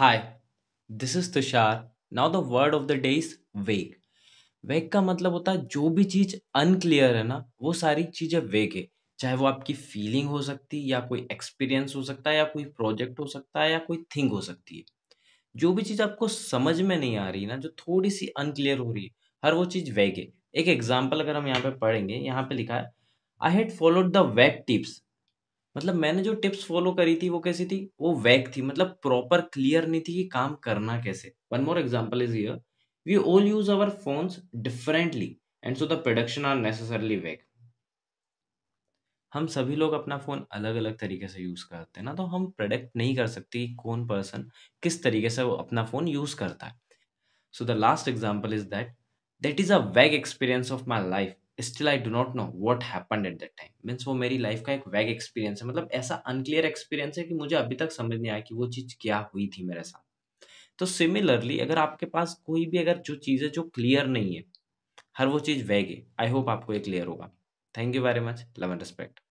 hi this is Tushar now the word of the day is vague vague का मतलब होता है जो भी चीज़ अनक्लियर है ना वो सारी चीज़ें वेग है चाहे वो आपकी फीलिंग हो सकती या कोई एक्सपीरियंस हो सकता है या कोई प्रोजेक्ट हो सकता है या कोई थिंग हो सकती है जो भी चीज़ आपको समझ में नहीं आ रही ना जो थोड़ी सी अनक्लियर हो रही है हर वो चीज़ वेग है एक एग्जाम्पल अगर हम यहाँ पे पढ़ेंगे यहाँ पे लिखा है I had followed the vague tips मतलब मैंने जो टिप्स फॉलो करी थी वो कैसी थी वो वैग थी मतलब प्रॉपर क्लियर नहीं थी कि काम करना कैसे one more example is here we all use our phone differently and so the production are necessarily vague हम सभी लोग अपना फ़ोन अलग अलग तरीके से यूज़ करते हैं ना तो हम प्रोडक्ट नहीं कर सकते कि कौन पर्सन किस तरीके से वो अपना फ़ोन यूज़ करता है so the last example is that that is a vague experience of my life still I do not know what happen at that time means वो मेरी लाइफ का एक वैग एक्सपीरियंस है मतलब ऐसा अनक्लियर एक्सपीरियंस है कि मुझे अभी तक समझ नहीं आया कि वो चीज़ क्या हुई थी मेरे साथ तो सिमिलरली अगर आपके पास कोई भी अगर जो चीज़ है जो क्लियर नहीं है हर वो चीज़ वैग है आई होप आपको ये क्लियर होगा thank you very much love and respect